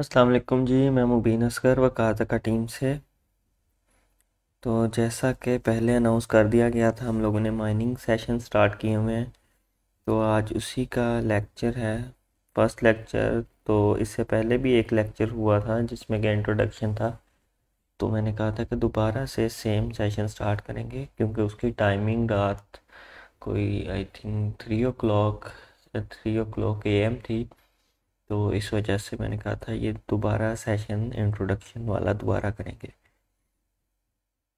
असलकम जी मैं मुबीन असगर व कातका टीम से तो जैसा कि पहले अनाउंस कर दिया गया था हम लोगों ने माइनिंग सेशन स्टार्ट किए हुए हैं तो आज उसी का लेक्चर है फर्स्ट लेक्चर तो इससे पहले भी एक लेक्चर हुआ था जिसमें कि इंट्रोडक्शन था तो मैंने कहा था कि दोबारा से सेम सेशन स्टार्ट करेंगे क्योंकि उसकी टाइमिंग रात कोई I think three o'clock three o'clock A M थी तो इस वजह से मैंने कहा था ये दोबारा सेशन इंट्रोडक्शन वाला दोबारा करेंगे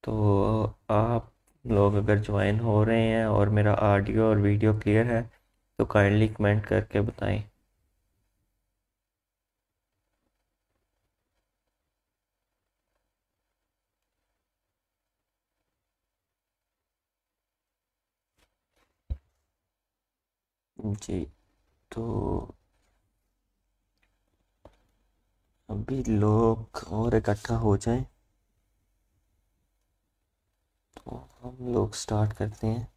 तो आप लोग अगर ज्वाइन हो रहे हैं और मेरा ऑडियो और वीडियो क्लियर है तो काइंडली कमेंट करके बताएं जी तो अभी लोग और इकट्ठा हो जाए तो हम लोग स्टार्ट करते हैं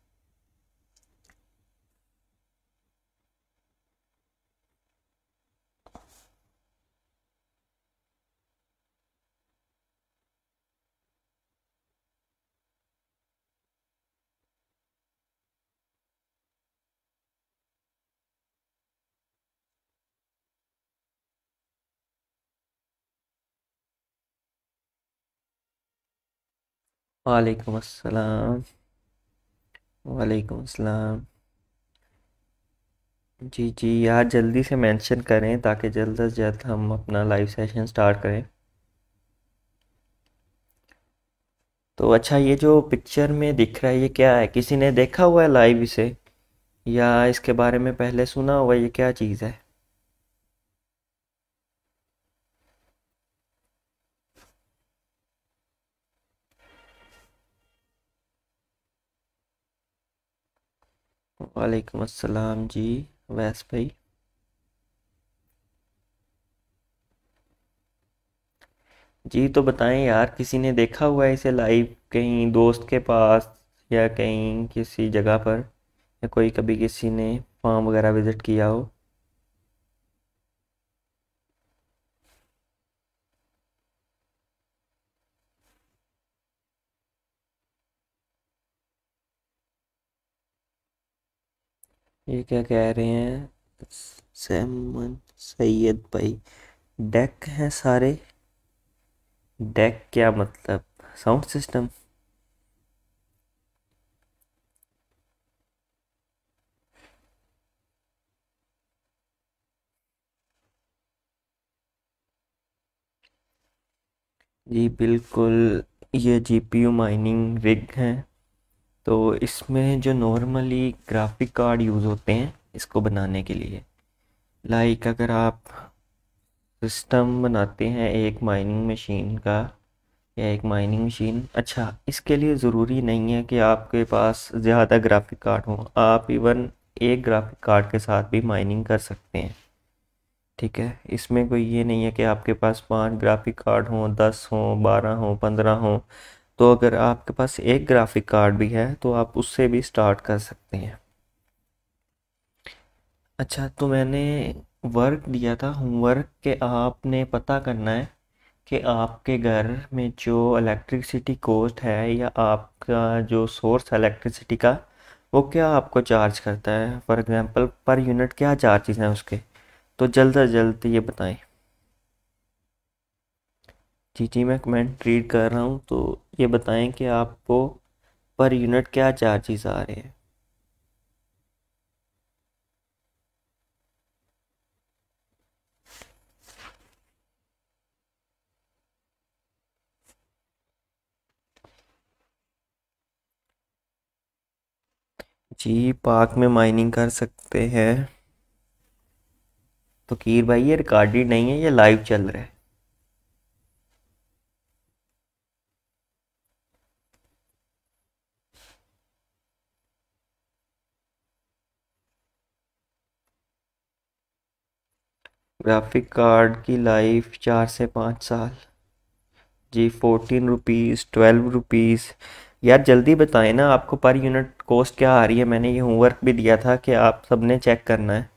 वालेकुम अस्सलाम वालेकुम अस्सलाम जी जी यार जल्दी से मेंशन करें ताकि जल्द से जल्द हम अपना लाइव सेशन स्टार्ट करें तो अच्छा ये जो पिक्चर में दिख रहा है ये क्या है किसी ने देखा हुआ है लाइव इसे या इसके बारे में पहले सुना हुआ ये क्या चीज़ है वालेकुम अस्सलाम जी वैस भाई जी तो बताएं यार किसी ने देखा हुआ है इसे लाइव कहीं दोस्त के पास या कहीं किसी जगह पर या कोई कभी किसी ने फॉर्म वगैरह विज़िट किया हो ये क्या कह रहे हैं सैमन सैयद भाई डेक हैं सारे डेक क्या मतलब साउंड सिस्टम जी बिल्कुल ये जीपीयू माइनिंग रिग हैं तो इसमें जो नॉर्मली ग्राफिक कार्ड यूज़ होते हैं इसको बनाने के लिए लाइक अगर आप सिस्टम बनाते हैं एक माइनिंग मशीन का या एक माइनिंग मशीन अच्छा इसके लिए ज़रूरी नहीं है कि आपके पास ज़्यादा ग्राफिक कार्ड हो आप इवन एक ग्राफिक कार्ड के साथ भी माइनिंग कर सकते हैं ठीक है इसमें कोई ये नहीं है कि आपके पास पांच ग्राफिक कार्ड हों दस हों बारह हों पंद्रह हों तो अगर आपके पास एक ग्राफिक कार्ड भी है तो आप उससे भी स्टार्ट कर सकते हैं अच्छा तो मैंने वर्क दिया था होमवर्क के आपने पता करना है कि आपके घर में जो इलेक्ट्रिसिटी कोस्ट है या आपका जो सोर्स है इलेक्ट्रिसिटी का वो क्या आपको चार्ज करता है फॉर एग्ज़ाम्पल पर यूनिट क्या चार्जेस हैं उसके तो जल्द से जल्द ये बताएं जी जी मैं कमेंट रीड कर रहा हूँ तो ये बताएं कि आपको पर यूनिट क्या चार्जेस आ रहे हैं जी पार्क में माइनिंग कर सकते हैं तो कीर भाई ये रिकॉर्डेड नहीं है ये लाइव चल रहा है ग्राफिक कार्ड की लाइफ चार से पाँच साल जी फोर्टीन रुपीज़ ट्वेल्व रुपीज़ यार जल्दी बताएं ना आपको पर यूनिट कॉस्ट क्या आ रही है मैंने ये होमवर्क भी दिया था कि आप सबने चेक करना है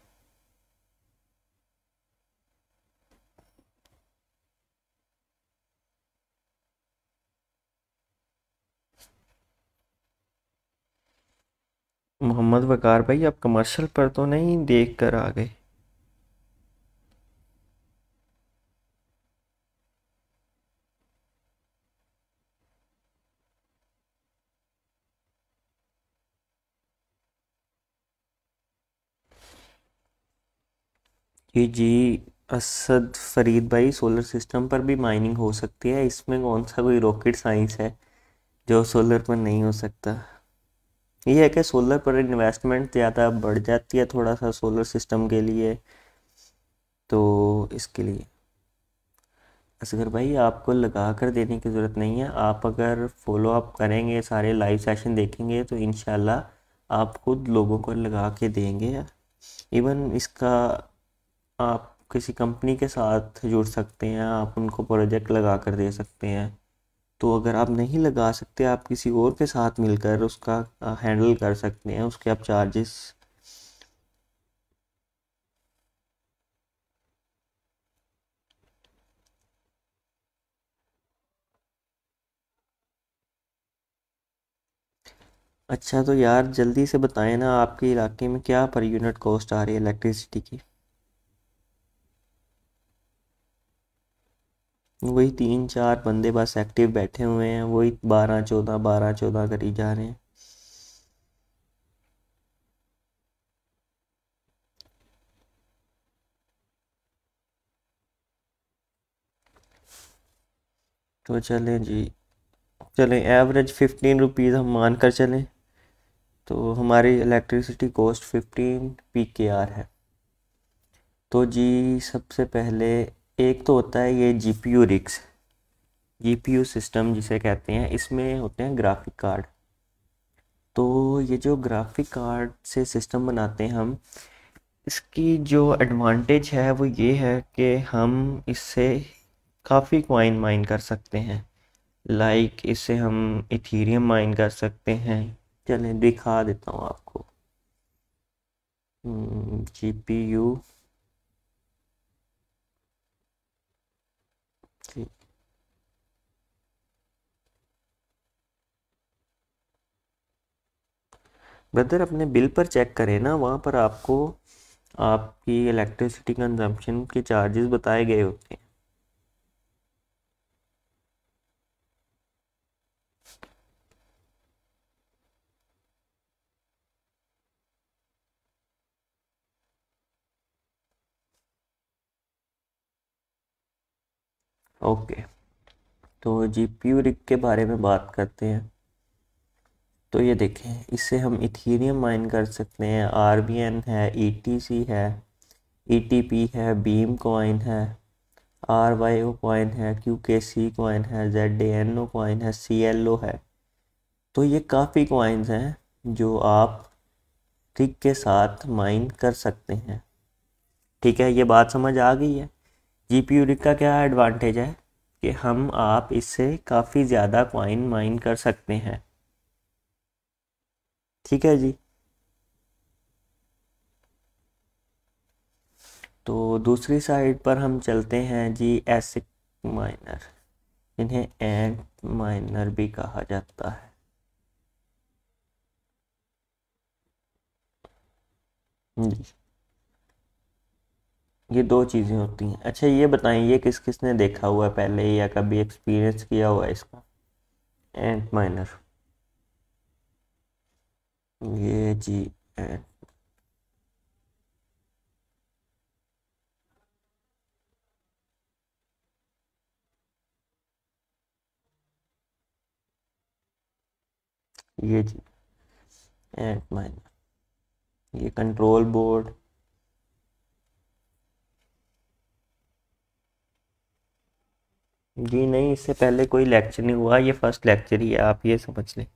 मोहम्मद वकार भाई आप कमर्शियल पर तो नहीं देख कर आ गए कि जी असद फरीद भाई सोलर सिस्टम पर भी माइनिंग हो सकती है इसमें कौन सा कोई रॉकेट साइंस है जो सोलर पर नहीं हो सकता ये है कि सोलर पर इन्वेस्टमेंट ज़्यादा बढ़ जाती है थोड़ा सा सोलर सिस्टम के लिए तो इसके लिए असगर भाई आपको लगा कर देने की ज़रूरत नहीं है आप अगर फॉलो अप करेंगे सारे लाइव सेशन देखेंगे तो इन आप खुद लोगों को लगा के देंगे इवन इसका आप किसी कंपनी के साथ जुड़ सकते हैं आप उनको प्रोजेक्ट लगा कर दे सकते हैं तो अगर आप नहीं लगा सकते आप किसी और के साथ मिलकर उसका हैंडल कर सकते हैं उसके आप चार्जेस अच्छा तो यार जल्दी से बताएं ना आपके इलाके में क्या पर यूनिट कॉस्ट आ रही है इलेक्ट्रिसिटी की वही तीन चार बंदे बस एक्टिव बैठे हुए हैं वही बारह चौदह बारह चौदह करी जा रहे हैं तो चलें जी चलें एवरेज फिफ्टीन रुपीज़ हम मान कर चलें तो हमारी electricity cost fifteen P K R है तो जी सबसे पहले एक तो होता है ये जी पी यू रिक्स जी पी यू सिस्टम जिसे कहते हैं इसमें होते हैं ग्राफिक कार्ड तो ये जो ग्राफिक कार्ड से सिस्टम बनाते हैं हम इसकी जो एडवांटेज है वो ये है कि हम इससे काफ़ी क्वाइन माइन कर सकते हैं लाइक like इससे हम इथीरियम माइन कर सकते हैं चलें दिखा देता हूँ आपको जी पी यू ब्रदर अपने बिल पर चेक करें ना वहाँ पर आपको आपकी इलेक्ट्रिसिटी कंजम्पशन के चार्जेस बताए गए होते हैं ओके okay. तो जीपीयू रिक के बारे में बात करते हैं तो ये देखें इससे हम इथीरियम माइन कर सकते हैं आर बी एन है ई टी सी है ई टी पी है बीम कॉइन है आर वाई ओ कॉइन है क्यू के सी कॉइन है Z D N O coin है सी एल ओ है तो ये काफ़ी कॉइन्स हैं जो आप ट्रिक के साथ माइन कर सकते हैं ठीक है ये बात समझ आ गई है जी पी यू का क्या एडवांटेज है कि हम आप इससे काफ़ी ज़्यादा कॉइन माइन कर सकते हैं ठीक है जी तो दूसरी साइड पर हम चलते हैं जी एसिक माइनर इन्हें एंड माइनर भी कहा जाता है जी ये दो चीज़ें होती हैं अच्छा ये बताएं ये किस किस ने देखा हुआ है पहले या कभी एक्सपीरियंस किया हुआ है इसका एंड माइनर ये जी ये जी एट माइन ये कंट्रोल बोर्ड जी नहीं इससे पहले कोई लेक्चर नहीं हुआ ये फर्स्ट लेक्चर ही है आप ये समझ लें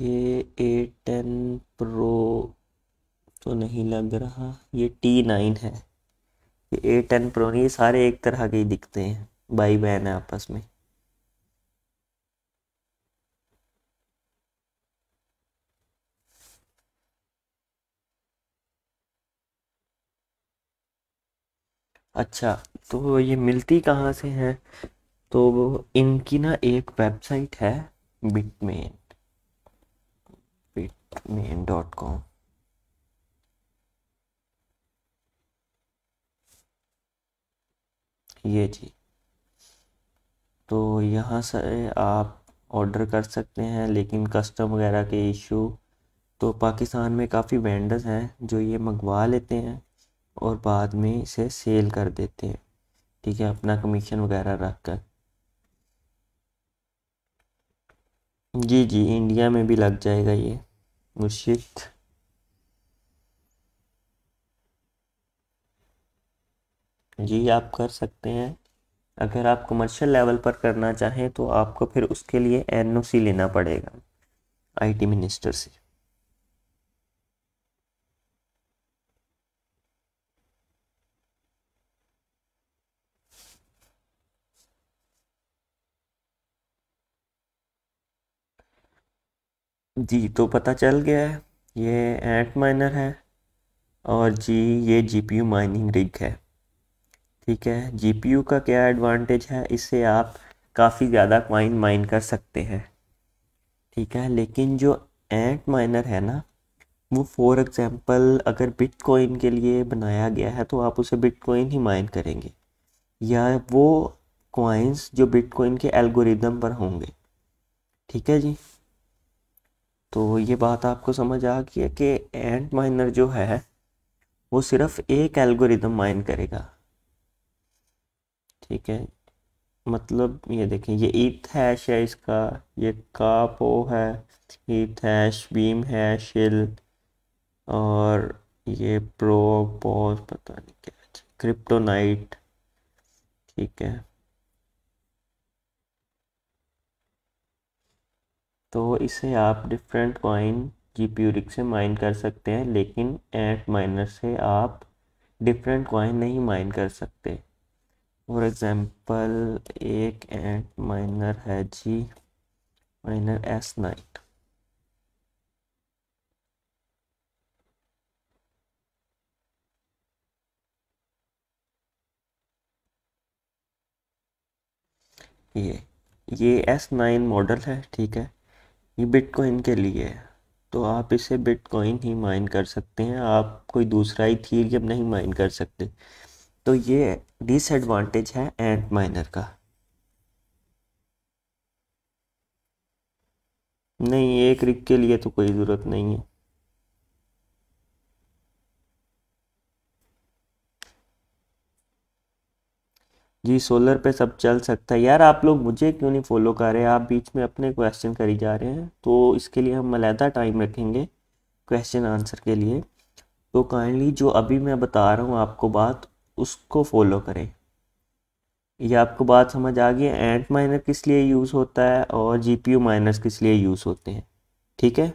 ये ए टेन प्रो तो नहीं लग रहा ये टी नाइन है ये ए टेन प्रो नहीं ये सारे एक तरह के ही दिखते हैं भाई बहन है आपस में अच्छा तो ये मिलती कहाँ से हैं तो इनकी ना एक वेबसाइट है बिटमेन मेन डॉट कॉम ये जी तो यहाँ से आप ऑर्डर कर सकते हैं लेकिन कस्टम वगैरह के इशू तो पाकिस्तान में काफ़ी वेंडर्स हैं जो ये मंगवा लेते हैं और बाद में इसे सेल कर देते हैं ठीक है अपना कमीशन वगैरह रख कर जी जी इंडिया में भी लग जाएगा ये Shift जी आप कर सकते हैं अगर आप कमर्शियल लेवल पर करना चाहें तो आपको फिर उसके लिए एन लेना पड़ेगा आईटी मिनिस्टर से जी तो पता चल गया है ये एंट माइनर है और जी ये जीपीयू माइनिंग रिग है ठीक है जीपीयू का क्या एडवांटेज है इससे आप काफ़ी ज़्यादा क्वाइन माइन कर सकते हैं ठीक है लेकिन जो एंट माइनर है ना वो फॉर एग्ज़ाम्पल अगर बिटकॉइन के लिए बनाया गया है तो आप उसे बिटकॉइन ही माइन करेंगे या वो क्वाइंस जो बिटकॉइन के एल्गोरिदम पर होंगे ठीक है जी तो ये बात आपको समझ आ गई है कि एंड माइनर जो है वो सिर्फ एक एल्गोरिदम माइन करेगा ठीक है मतलब ये देखें ये ईथ हैश है इसका ये कापो है ईथ हैश बीम है शिल और ये प्रो पॉज पता नहीं क्या क्रिप्टोनाइट ठीक है तो इसे आप डिफरेंट कॉइन जी प्यूरिक से माइन कर सकते हैं लेकिन एट माइनर से आप डिफरेंट कॉइन नहीं माइन कर सकते फॉर एग्ज़ाम्पल एक एट माइनर है जी माइनर एस नाइन ये ये एस नाइन मॉडल है ठीक है ये बिटकॉइन के लिए है तो आप इसे बिटकॉइन ही माइन कर सकते हैं आप कोई दूसरा इथीरियम नहीं माइन कर सकते तो ये डिसएडवांटेज है एंट माइनर का नहीं एक रिक के लिए तो कोई ज़रूरत नहीं है जी सोलर पे सब चल सकता है यार आप लोग मुझे क्यों नहीं फॉलो कर रहे आप बीच में अपने क्वेश्चन करी जा रहे हैं तो इसके लिए हम मलहदा टाइम रखेंगे क्वेश्चन आंसर के लिए तो काइंडली जो अभी मैं बता रहा हूँ आपको बात उसको फॉलो करें ये आपको बात समझ आ गई एंट माइनर किस लिए यूज़ होता है और जी पी यू माइनस किस लिए यूज़ होते हैं ठीक है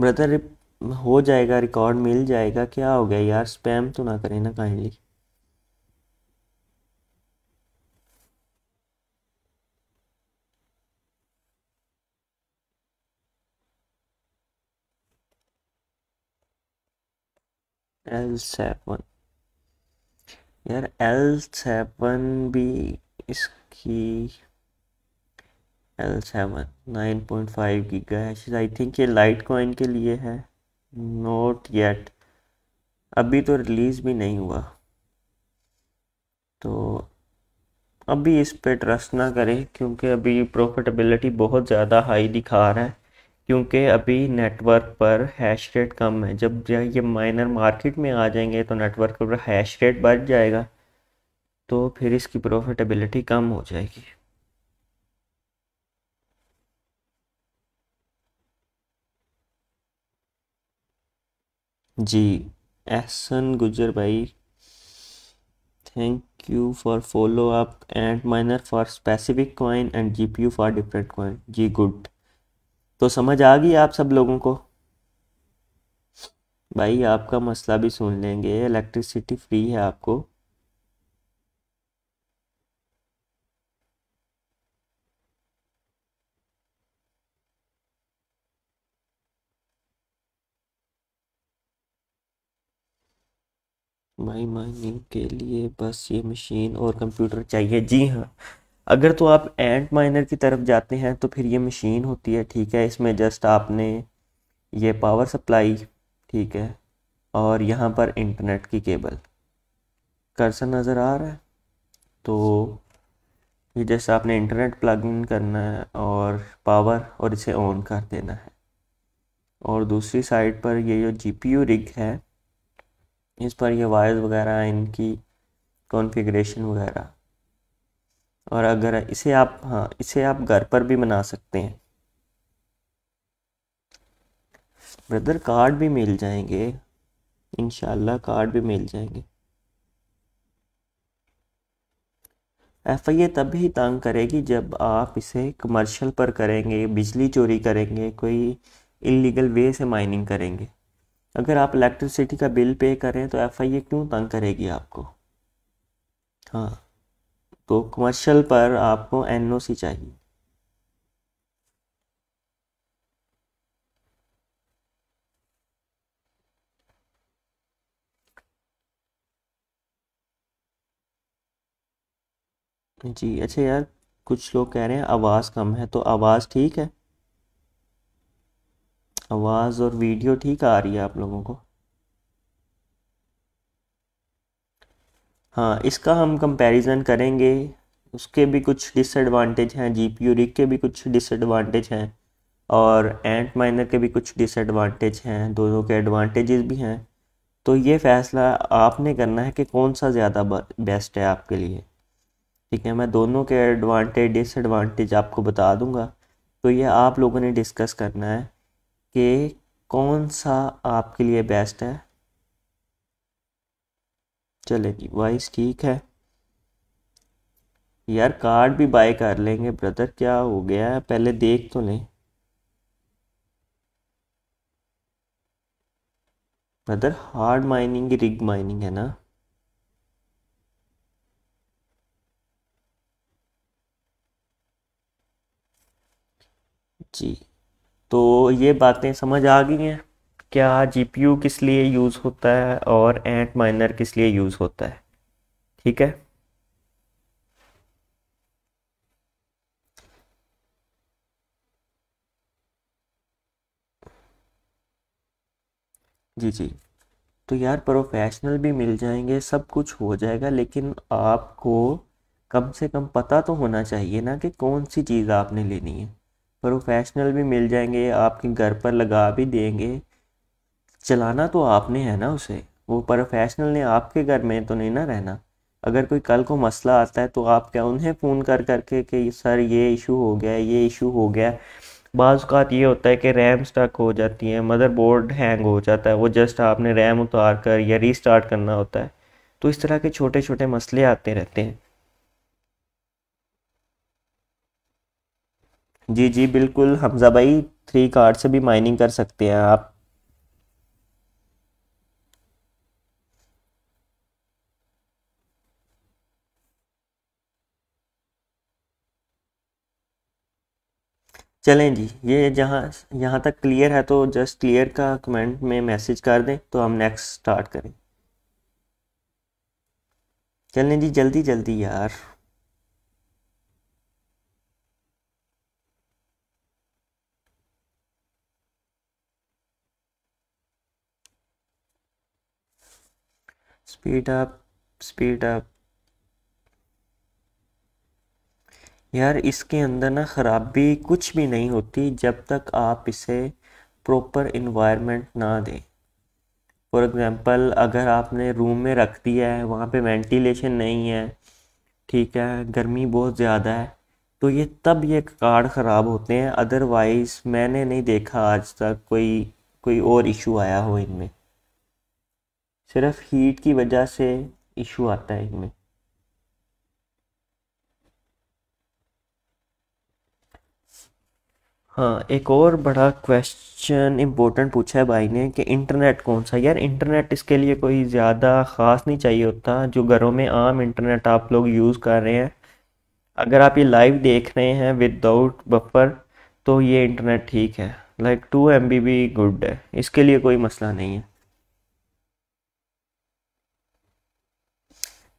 ब्रदर हो जाएगा रिकॉर्ड मिल जाएगा क्या हो गया यार स्पैम तो ना करें ना काइंडली एल सेवन यार एल सेवन भी इसकी L seven nine point five की गैश आई थिंक ये लाइट कॉइन के लिए है नोट येट अभी तो रिलीज़ भी नहीं हुआ तो अभी इस पे ट्रस्ट ना करें क्योंकि अभी प्रॉफिटेबिलिटी बहुत ज़्यादा हाई दिखा रहा है क्योंकि अभी नेटवर्क पर हैश रेट कम है जब ये माइनर मार्केट में आ जाएंगे तो नेटवर्क पर हैश रेट बढ़ जाएगा तो फिर इसकी प्रॉफिटेबिलिटी कम हो जाएगी जी एहसन गुजर भाई thank you for follow up and miner for specific coin and G P U for different coin जी गुड तो समझ आ गई आप सब लोगों को भाई आपका मसला भी सुन लेंगे इलेक्ट्रिसिटी फ्री है आपको माई माइनिंग के लिए बस ये मशीन और कंप्यूटर चाहिए जी हाँ अगर तो आप एंट माइनर की तरफ जाते हैं तो फिर ये मशीन होती है ठीक है इसमें जस्ट आपने ये पावर सप्लाई ठीक है और यहाँ पर इंटरनेट की केबल कर्सर नज़र आ रहा है तो ये जैसे आपने इंटरनेट प्लग इन करना है और पावर और इसे ऑन कर देना है और दूसरी साइड पर ये जो जीपीयू रिग है इस पर ये वायर्स वगैरह इनकी कॉन्फ़िगरेशन वगैरह और अगर इसे आप हाँ इसे आप घर पर भी बना सकते हैं ब्रदर कार्ड भी मिल जाएंगे इनशाला कार्ड भी मिल जाएंगे एफ आई ए तभी तंग करेगी जब आप इसे कमर्शियल पर करेंगे बिजली चोरी करेंगे कोई इलीगल वे से माइनिंग करेंगे अगर आप इलेक्ट्रिसिटी का बिल पे करें तो एफ आई ए क्यों तंग करेगी आपको हाँ तो कमर्शियल पर आपको एन ओ सी चाहिए जी अच्छा यार कुछ लोग कह रहे हैं आवाज़ कम है तो आवाज़ ठीक है आवाज़ और वीडियो ठीक आ रही है आप लोगों को हाँ इसका हम कंपैरिजन करेंगे उसके भी कुछ डिसएडवांटेज हैं जी पी रिक के भी कुछ डिसएडवांटेज हैं और एंट माइनर के भी कुछ डिसएडवांटेज हैं दोनों के एडवांटेजेस भी हैं तो ये फ़ैसला आपने करना है कि कौन सा ज़्यादा बेस्ट है आपके लिए ठीक है मैं दोनों के एडवांटेज डिसएडवांटेज आपको बता दूंगा तो ये आप लोगों ने डिस्कस करना है कि कौन सा आपके लिए बेस्ट है चले जी वाइस ठीक है यार कार्ड भी बाय कर लेंगे ब्रदर क्या हो गया है पहले देख तो नहीं brother hard mining rig mining है ना जी तो ये बातें समझ आ गई हैं क्या यू किस लिए यूज़ होता है और एंट माइनर किस लिए यूज़ होता है ठीक है जी जी तो यार प्रोफेशनल भी मिल जाएंगे सब कुछ हो जाएगा लेकिन आपको कम से कम पता तो होना चाहिए ना कि कौन सी चीज़ आपने लेनी है प्रोफेशनल भी मिल जाएंगे आपके घर पर लगा भी देंगे चलाना तो आपने है ना उसे वो प्रोफेशनल ने आपके घर में तो नहीं ना रहना अगर कोई कल को मसला आता है तो आप क्या उन्हें फ़ोन कर करके कि सर ये इशू हो गया ये इशू हो गया बाज़ात ये होता है कि रैम स्टक हो जाती है मदरबोर्ड हैंग हो जाता है वो जस्ट आपने रैम उतार कर या रीस्टार्ट करना होता है तो इस तरह के छोटे छोटे मसले आते रहते हैं जी जी बिल्कुल हमज़ा भाई थ्री कार्ड से भी माइनिंग कर सकते हैं आप चलें जी ये जहाँ यहाँ तक क्लियर है तो जस्ट क्लियर का कमेंट में मैसेज कर दें तो हम नेक्स्ट स्टार्ट करें चलें जी जल्दी जल्दी यार स्पीड अप स्पीड अप यार इसके अंदर ना ख़राबी कुछ भी नहीं होती जब तक आप इसे प्रॉपर इन्वायरमेंट ना दें फॉर एग्ज़ाम्पल अगर आपने रूम में रख दिया है वहाँ पे वेंटिलेशन नहीं है ठीक है गर्मी बहुत ज़्यादा है तो ये तब ये कार्ड ख़राब होते हैं अदरवाइज़ मैंने नहीं देखा आज तक कोई कोई और इशू आया हो इनमें सिर्फ हीट की वजह से इशू आता है इनमें हाँ एक और बड़ा क्वेश्चन इम्पोर्टेंट पूछा है भाई ने कि इंटरनेट कौन सा यार इंटरनेट इसके लिए कोई ज़्यादा ख़ास नहीं चाहिए होता जो घरों में आम इंटरनेट आप लोग यूज़ कर रहे हैं अगर आप ये लाइव देख रहे हैं विदाउट बफर तो ये इंटरनेट ठीक है लाइक टू एम बी भी गुड है इसके लिए कोई मसला नहीं है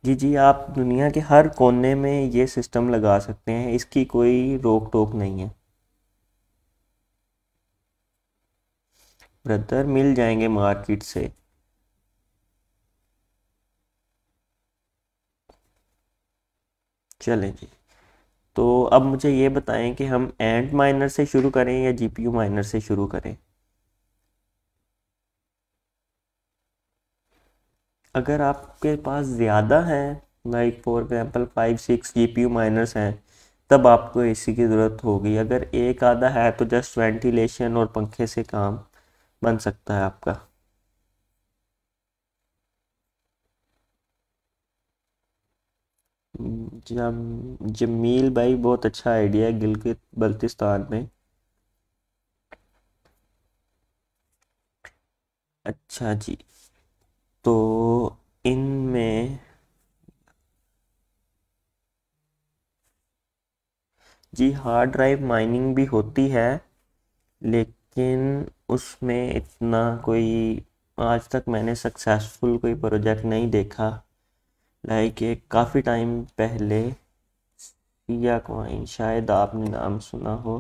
जी जी आप दुनिया के हर कोने में ये सिस्टम लगा सकते हैं इसकी कोई रोक टोक नहीं है ब्रदर मिल जाएंगे मार्केट से चले जी तो अब मुझे ये बताएं कि हम एंड माइनर से शुरू करें या जीपीयू माइनर से शुरू करें अगर आपके पास ज़्यादा हैं like for example five six G P miners हैं तब आपको ए सी की ज़रूरत होगी अगर एक आधा है तो जस्ट वेंटिलेशन और पंखे से काम बन सकता है आपका जम जमील भाई बहुत अच्छा आइडिया है गिलगित बल्तिस्तान में अच्छा जी तो इनमें जी हार्ड ड्राइव माइनिंग भी होती है लेकिन उसमें इतना कोई आज तक मैंने सक्सेसफुल कोई प्रोजेक्ट नहीं देखा लाइक एक काफ़ी टाइम पहले सिया क्वाइन शायद आपने नाम सुना हो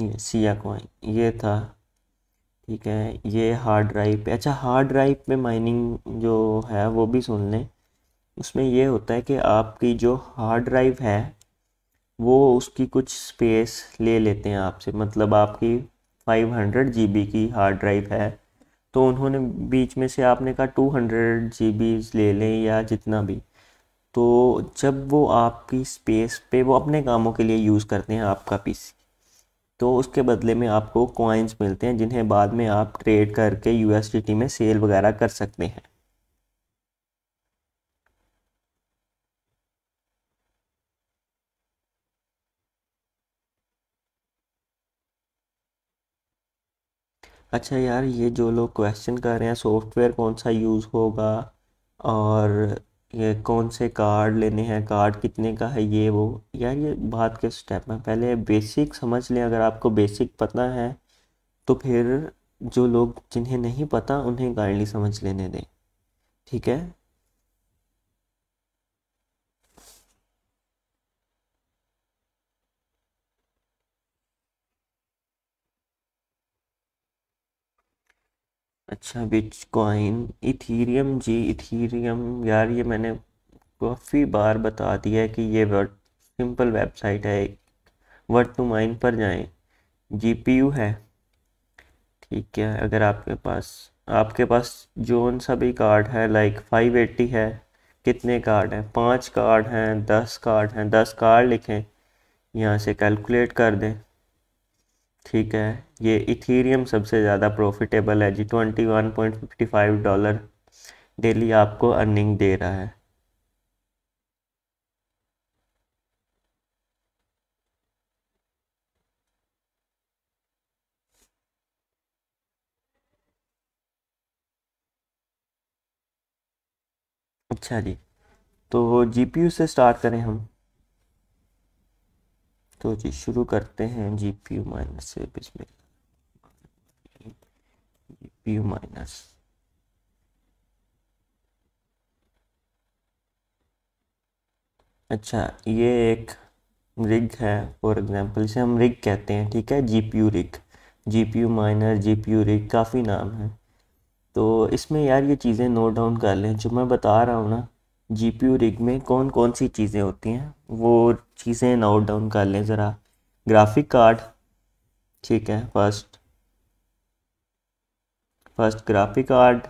ये सिया क्वाइन ये था ठीक है ये हार्ड ड्राइव पे अच्छा हार्ड ड्राइव में माइनिंग जो है वो भी सुन लें उसमें ये होता है कि आपकी जो हार्ड ड्राइव है वो उसकी कुछ स्पेस ले लेते हैं आपसे मतलब आपकी 500 जीबी की हार्ड ड्राइव है तो उन्होंने बीच में से आपने कहा 200 जीबी ले लें या जितना भी तो जब वो आपकी स्पेस पे वो अपने कामों के लिए यूज़ करते हैं आपका पीसी तो उसके बदले में आपको कॉइन्स मिलते हैं जिन्हें बाद में आप ट्रेड करके यू में सेल वगैरह कर सकते हैं अच्छा यार ये जो लोग क्वेश्चन कर रहे हैं सॉफ्टवेयर कौन सा यूज़ होगा और ये कौन से कार्ड लेने हैं कार्ड कितने का है ये वो यार ये बात के स्टेप में पहले बेसिक समझ लें अगर आपको बेसिक पता है तो फिर जो लोग जिन्हें नहीं पता उन्हें गाइडली समझ लेने दें ठीक है अच्छा कॉइन इथीरियम जी इथीरियम यार ये मैंने काफ़ी बार बता दिया है कि ये वर्ड सिंपल वेबसाइट है वर्ड टू माइन पर जाएं जीपीयू है ठीक है अगर आपके पास आपके पास जोन सा भी कार्ड है लाइक फाइव एट्टी है कितने कार्ड हैं पाँच कार्ड हैं दस कार्ड हैं दस कार्ड लिखें यहाँ से कैलकुलेट कर दें ठीक है ये इथीरियम सबसे ज़्यादा प्रॉफिटेबल है जी twenty one point fifty five dollar daily आपको अर्निंग दे रहा है अच्छा जी तो जीपीयू से स्टार्ट करें हम तो जी शुरू करते हैं जी पी यू माइनस से इसमें जी पी यू माइनस अच्छा ये एक रिग है फॉर एग्जांपल इसे हम रिग कहते हैं ठीक है G P U rig G P G miner U rig काफ़ी नाम है तो इसमें यार ये चीज़ें नोट डाउन कर लें जो मैं बता रहा हूँ ना जी पी यू रिग में कौन कौन सी चीज़ें होती हैं वो चीज़ें नोट डाउन कर लें ज़रा ग्राफिक कार्ड ठीक है फर्स्ट फर्स्ट ग्राफिक कार्ड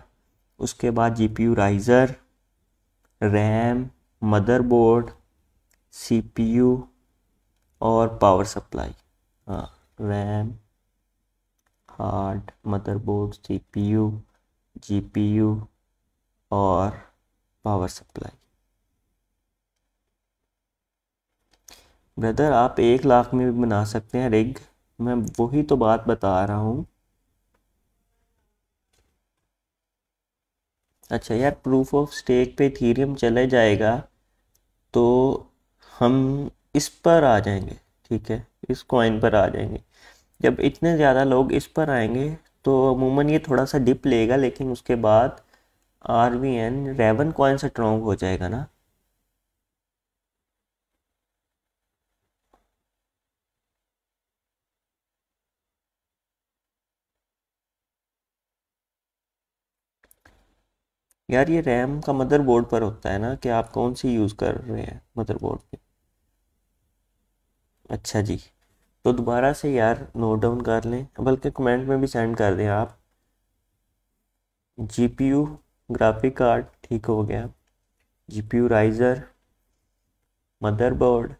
उसके बाद GPU riser RAM motherboard CPU और पावर सप्लाई हाँ RAM hard motherboard CPU GPU और पावर सप्लाई ब्रदर आप एक लाख में भी बना सकते हैं रिग मैं वही तो बात बता रहा हूँ अच्छा यार प्रूफ ऑफ स्टेक पे थीरियम चले जाएगा तो हम इस पर आ जाएंगे ठीक है इस कॉइन पर आ जाएंगे जब इतने ज़्यादा लोग इस पर आएंगे तो अमूमन ये थोड़ा सा डिप लेगा लेकिन उसके बाद R V N Ravencoin strong हो जाएगा ना यार ये रैम का मदरबोर्ड पर होता है ना कि आप कौन सी यूज़ कर रहे हैं मदरबोर्ड पे अच्छा जी तो दोबारा से यार नोट डाउन कर लें बल्कि कमेंट में भी सेंड कर दें आप जीपीयू ग्राफिक कार्ड ठीक हो गया जीपीयू राइज़र मदरबोर्ड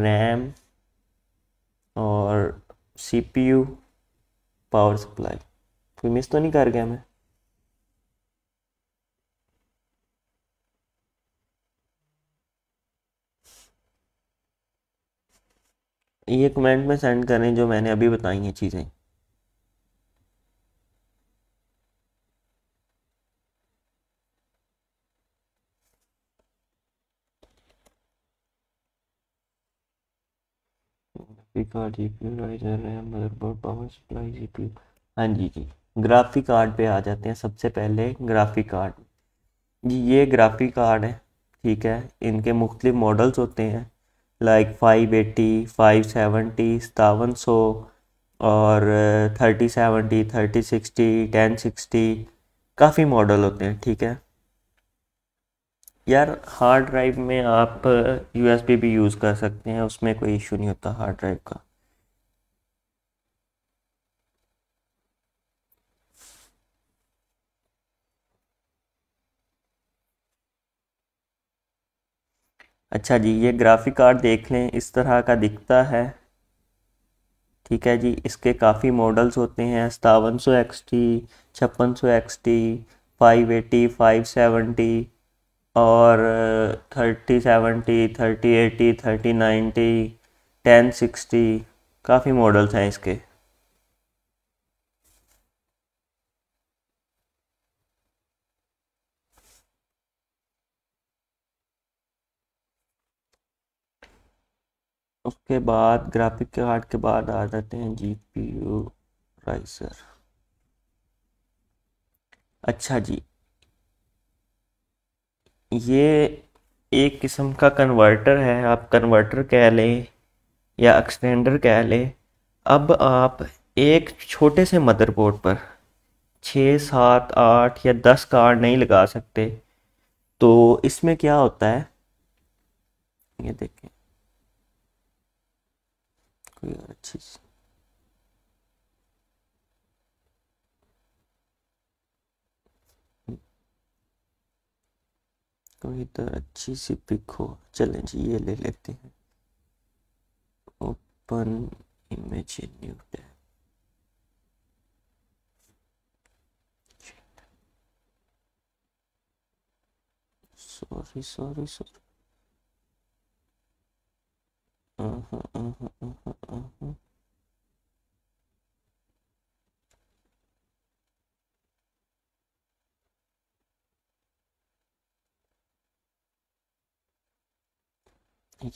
रैम और सीपीयू पावर सप्लाई कोई मिस तो नहीं कर गया मैं ये कमेंट में सेंड करें जो मैंने अभी बताई हैं चीज़ें card GPU motherboard power supply GPU हाँ जी जी ग्राफिक कार्ड पे आ जाते हैं सबसे पहले ग्राफिक कार्ड जी ये ग्राफिक कार्ड है ठीक है इनके मुख्तलिफ मॉडल्स होते हैं like five eighty five seventy सतावन सौ और thirty seventy thirty sixty ten sixty काफ़ी मॉडल होते हैं ठीक है यार हार्ड ड्राइव में आप यूएसबी uh, भी यूज़ कर सकते हैं उसमें कोई इशू नहीं होता हार्ड ड्राइव का अच्छा जी ये ग्राफिक कार्ड देख लें इस तरह का दिखता है ठीक है जी इसके काफ़ी मॉडल्स होते हैं सतावन सौ एक्स टी छप्पन सौ X T five eighty five seventy और thirty seventy thirty eighty thirty ninety ten sixty काफ़ी मॉडल्स हैं इसके उसके बाद ग्राफिक कार्ड के बाद आ जाते हैं जी पी यू राइजर अच्छा जी ये एक किस्म का कन्वर्टर है आप कन्वर्टर कह लें या एक्सटेंडर कह लें अब आप एक छोटे से मदरबोर्ड पर छः सात आठ या दस कार्ड नहीं लगा सकते तो इसमें क्या होता है ये देखें अच्छी कोई तो अच्छी सी पिक हो चलें जी ये ले लेते हैं open image new tab sorry sorry sorry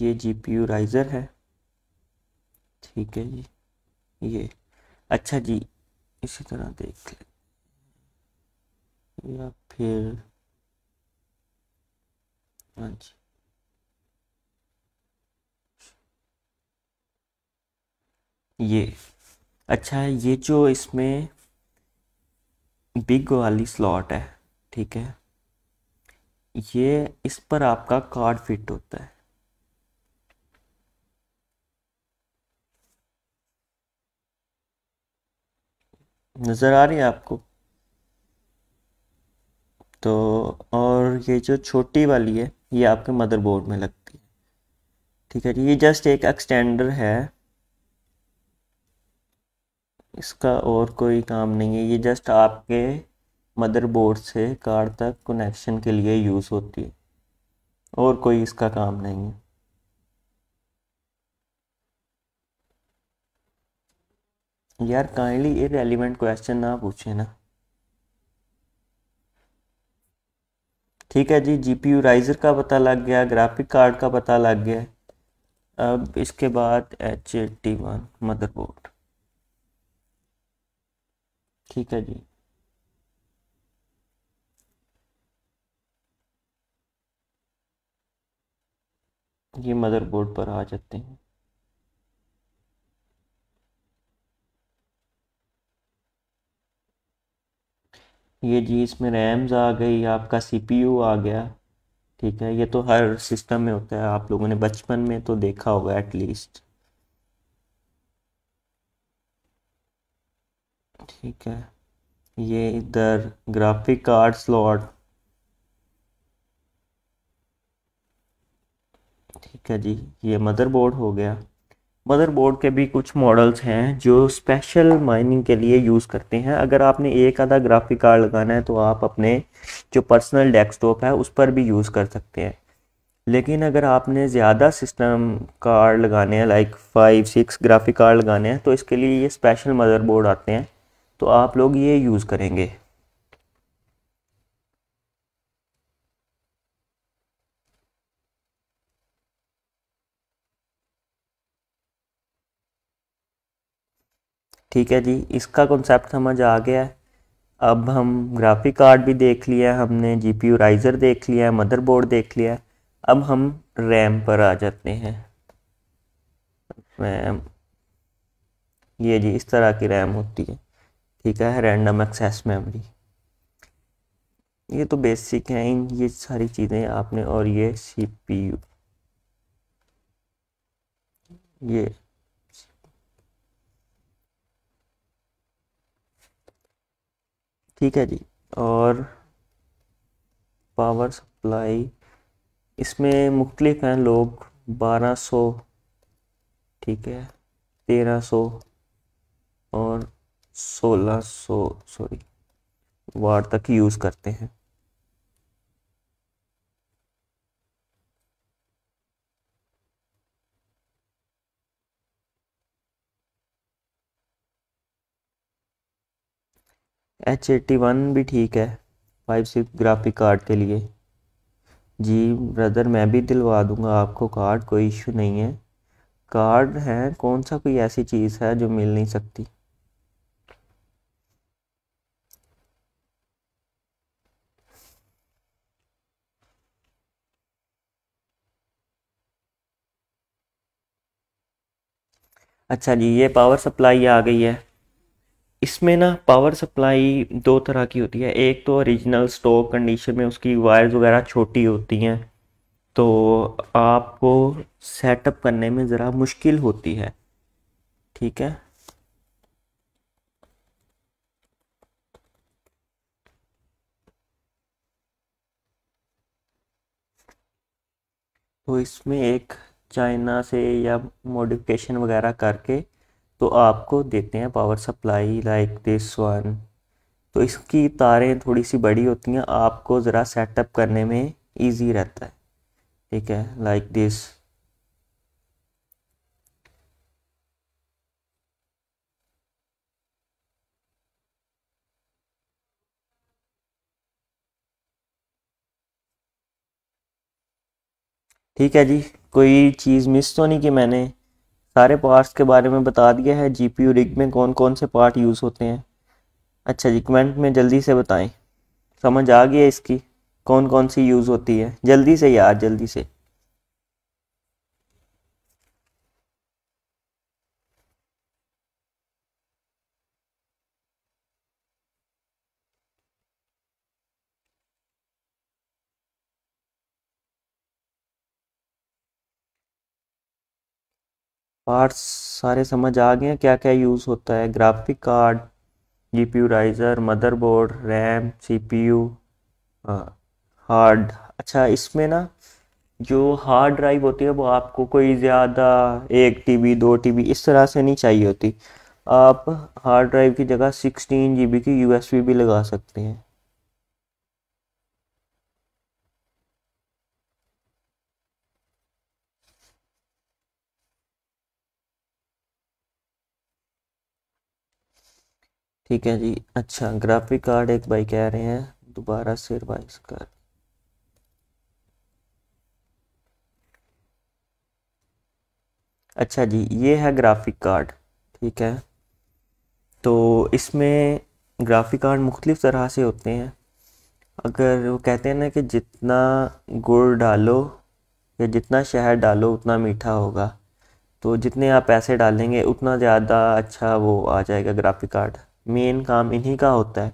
ये जीपीयू राइजर है ठीक है जी ये अच्छा जी इसी तरह देख ले या फिर हाँ जी ये अच्छा ये जो इसमें बिग वाली स्लॉट है ठीक है ये इस पर आपका कार्ड फिट होता है नज़र आ रही है आपको तो और ये जो छोटी वाली है ये आपके मदरबोर्ड में लगती है ठीक है जी ये जस्ट एक एक्सटेंडर है इसका और कोई काम नहीं है ये जस्ट आपके मदरबोर्ड से कार्ड तक कनेक्शन के लिए यूज़ होती है और कोई इसका काम नहीं है यार काइंडली ये रेलिवेंट क्वेश्चन ना पूछे ना ठीक है जी जीपीयू राइजर का पता लग गया ग्राफिक कार्ड का पता लग गया अब इसके बाद एच एट्टी वन मदरबोर्ड ठीक है जी ये मदरबोर्ड पर आ जाते हैं ये जी इसमें रैम्स आ गई आपका सीपीयू आ गया ठीक है ये तो हर सिस्टम में होता है आप लोगों ने बचपन में तो देखा होगा एटलीस्ट ठीक है ये इधर ग्राफिक कार्ड स्लॉट ठीक है जी ये मदरबोर्ड हो गया मदरबोर्ड के भी कुछ मॉडल्स हैं जो स्पेशल माइनिंग के लिए यूज़ करते हैं अगर आपने एक आधा ग्राफिक कार्ड लगाना है तो आप अपने जो पर्सनल डेस्कटॉप है उस पर भी यूज़ कर सकते हैं लेकिन अगर आपने ज़्यादा सिस्टम कार्ड लगाने हैं like five six graphic card लगाने हैं तो इसके लिए ये स्पेशल मदरबोर्ड आते हैं तो आप लोग ये यूज़ करेंगे ठीक है जी इसका कॉन्सेप्ट समझ आ गया है अब हम ग्राफिक कार्ड भी देख लिया हमने जीपीयू राइज़र देख लिया है मदरबोर्ड देख लिया अब हम रैम पर आ जाते हैं रैम ये जी इस तरह की रैम होती है ठीक है रैंडम एक्सेस मेमोरी ये तो बेसिक हैं इन ये सारी चीज़ें आपने और ये सीपीयू ये ठीक है जी और पावर सप्लाई इसमें मुख्तलिफ हैं लोग बारह सौ ठीक है तेरह सौ और सोलह सौ सॉरी वाट तक यूज़ करते हैं एच एट्टी वन भी ठीक है फाइव सिक्स ग्राफिक कार्ड के लिए जी ब्रदर मैं भी दिलवा दूंगा आपको कार्ड कोई इशू नहीं है कार्ड है कौन सा कोई ऐसी चीज़ है जो मिल नहीं सकती अच्छा जी ये पावर सप्लाई आ गई है इसमें ना पावर सप्लाई दो तरह की होती है एक तो ओरिजिनल स्टॉक कंडीशन में उसकी वायर्स वगैरह छोटी होती हैं तो आपको सेटअप करने में ज़रा मुश्किल होती है ठीक है तो इसमें एक चाइना से या मॉडिफिकेशन वगैरह करके तो आपको देते हैं power supply like this one तो इसकी तारें थोड़ी सी बड़ी होती हैं आपको ज़रा सेटअप करने में ईजी रहता है ठीक है लाइक दिस ठीक है जी कोई चीज़ मिस तो नहीं कि मैंने सारे पार्ट्स के बारे में बता दिया है जी पी रिग में कौन कौन से पार्ट यूज़ होते हैं अच्छा जी कमेंट में जल्दी से बताएं समझ आ गया इसकी कौन कौन सी यूज़ होती है जल्दी से यार जल्दी से पार्ट्स सारे समझ आ गए हैं क्या क्या यूज़ होता है graphic card G P U riser motherboard RAM C P U hard अच्छा इसमें ना जो हार्ड ड्राइव होती है वो आपको कोई ज़्यादा एक टी बी दो टी बी इस तरह से नहीं चाहिए होती आप हार्ड ड्राइव की जगह सिक्सटीन जी बी की यू एस बी भी लगा सकते हैं ठीक है जी अच्छा ग्राफिक कार्ड एक भाई कह रहे हैं दोबारा से रिवाइज कर अच्छा जी ये है ग्राफिक कार्ड ठीक है तो इसमें ग्राफिक कार्ड मुख्तलिफ तरह से होते हैं अगर वो कहते हैं ना कि जितना गुड़ डालो या जितना शहद डालो उतना मीठा होगा तो जितने आप पैसे डालेंगे उतना ज़्यादा अच्छा वो आ जाएगा ग्राफिक कार्ड मेन काम इन्हीं का होता है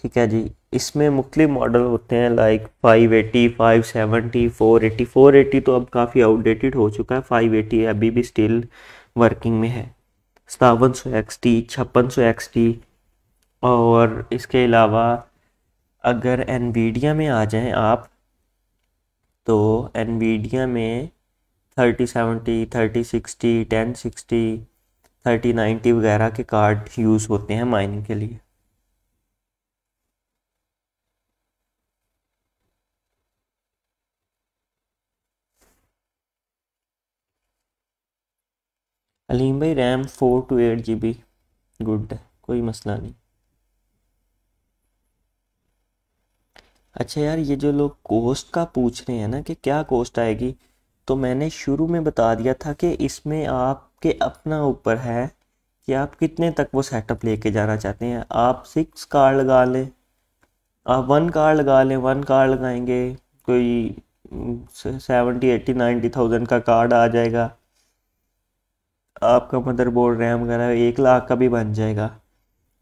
ठीक है जी इसमें मुख्तलि मॉडल होते हैं like five eighty five seventy four eighty four eighty तो अब काफ़ी आउटडेटेड हो चुका है फाइव एटी अभी भी स्टिल वर्किंग में है सतावन सौ एक्स टी छप्पन सौ एक्स टी और इसके अलावा अगर एनवीडिया में आ जाएं आप तो एनवीडिया में thirty seventy thirty sixty ten sixty thirty ninety वगैरह के कार्ड यूज़ होते हैं माइनिंग के लिए अलीम भाई RAM four two eight G B good कोई मसला नहीं अच्छा यार ये जो लोग कोस्ट का पूछ रहे हैं ना कि क्या कोस्ट आएगी तो मैंने शुरू में बता दिया था कि इसमें आपके अपना ऊपर है कि आप कितने तक वो सेटअप लेके जाना चाहते हैं आप सिक्स कार लगा लें आप वन कार लगा लें वन कार लगाएंगे कोई सेवेंटी एट्टी नाइन्टी थाउजेंड का कार्ड आ जाएगा आपका मदरबोर्ड रैम वगैरह एक लाख का भी बन जाएगा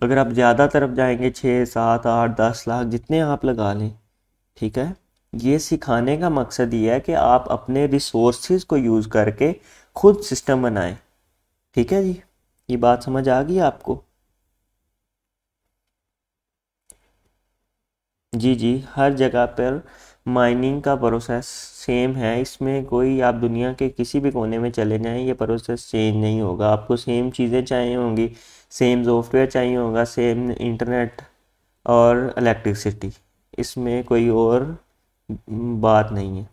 अगर आप ज़्यादा तरफ जाएंगे छः सात आठ दस लाख जितने आप लगा लें ठीक है ये सिखाने का मकसद ये है कि आप अपने रिसोर्सेज को यूज़ करके खुद सिस्टम बनाएं ठीक है जी ये बात समझ आ गई आपको जी जी हर जगह पर माइनिंग का प्रोसेस सेम है इसमें कोई आप दुनिया के किसी भी कोने में चले जाएं ये प्रोसेस चेंज नहीं होगा आपको सेम चीज़ें चाहिए होंगी सेम सॉफ्टवेयर चाहिए होगा सेम इंटरनेट और इलेक्ट्रिसिटी इसमें कोई और बात नहीं है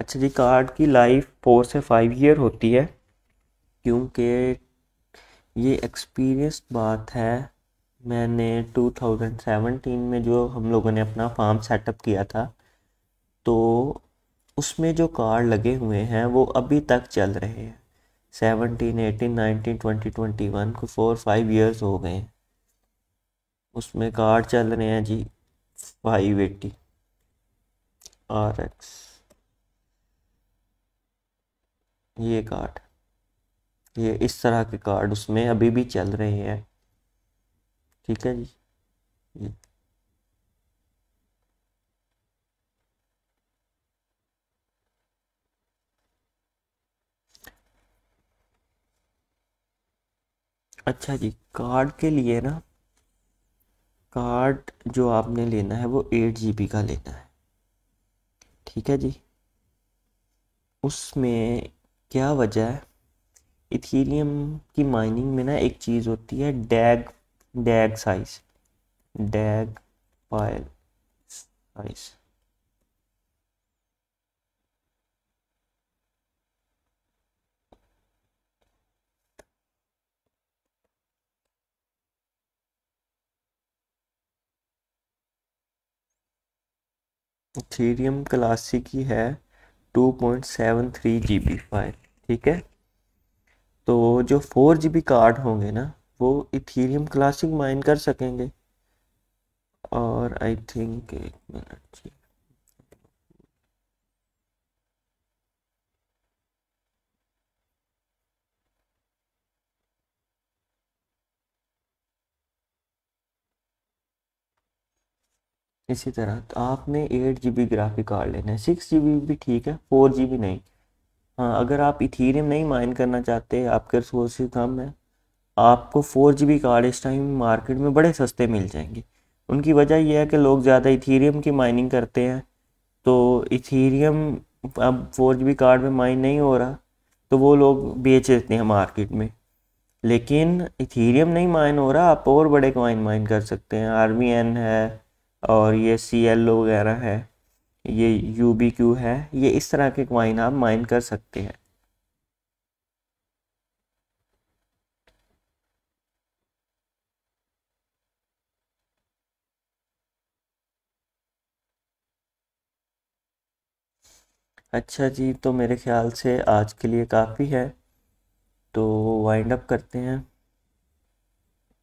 अच्छा जी कार्ड की लाइफ फोर से फाइव ईयर होती है क्योंकि ये एक्सपीरियंस बात है मैंने 2017 में जो हम लोगों ने अपना फार्म सेटअप किया था तो उसमें जो कार्ड लगे हुए हैं वो अभी तक चल रहे हैं seventeen eighteen nineteen twenty twenty one को फोर फाइव ईयर्स हो गए हैं उसमें कार्ड चल रहे हैं जी फाइव एटी आर एक्स ये कार्ड ये इस तरह के कार्ड उसमें अभी भी चल रहे हैं ठीक है जी अच्छा जी कार्ड के लिए ना कार्ड जो आपने लेना है वो एट जी का लेना है ठीक है जी उसमें क्या वजह है इथीरियम की माइनिंग में ना एक चीज़ होती है DAG DAG size DAG file size Ethereum Classic की है 2.73 जीबी फाइल ठीक है तो जो फोर जी बी कार्ड होंगे ना वो इथीरियम क्लासिक माइन कर सकेंगे और आई थिंक एक मिनट इसी तरह तो आपने eight G B graphic card लेना है सिक्स जी बी भी ठीक है फोर जी बी नहीं हाँ अगर आप इथीरियम नहीं माइन करना चाहते आपके रिसोर्सेज कम है आपको फोर जी कार्ड इस टाइम मार्केट में बड़े सस्ते मिल जाएंगे उनकी वजह यह है कि लोग ज़्यादा इथीरियम की माइनिंग करते हैं तो इथीरियम अब फोर जी कार्ड में माइन नहीं हो रहा तो वो लोग बेच देते हैं मार्केट में लेकिन इथीरियम नहीं माइन हो रहा आप और बड़े कॉइन माइन कर सकते हैं आर बी एन है और ये सी एल ओ वगैरह है ये यू बी क्यू है ये इस तरह के कॉइन आप माइन कर सकते हैं अच्छा जी तो मेरे ख्याल से आज के लिए काफ़ी है तो वाइंड अप करते हैं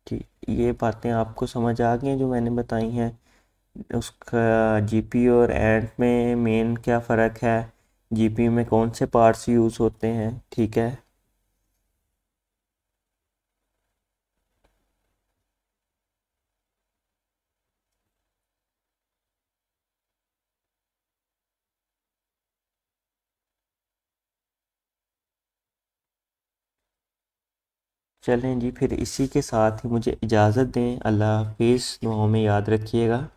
कि ये बातें आपको समझ आ गई जो मैंने बताई हैं उसका जीपी और एंड में मेन क्या फ़र्क है जीपी में कौन से पार्ट्स यूज़ होते हैं ठीक है चलें जी फिर इसी के साथ ही मुझे इजाज़त दें अल्लाह हाफिज़ दुआओं में याद रखिएगा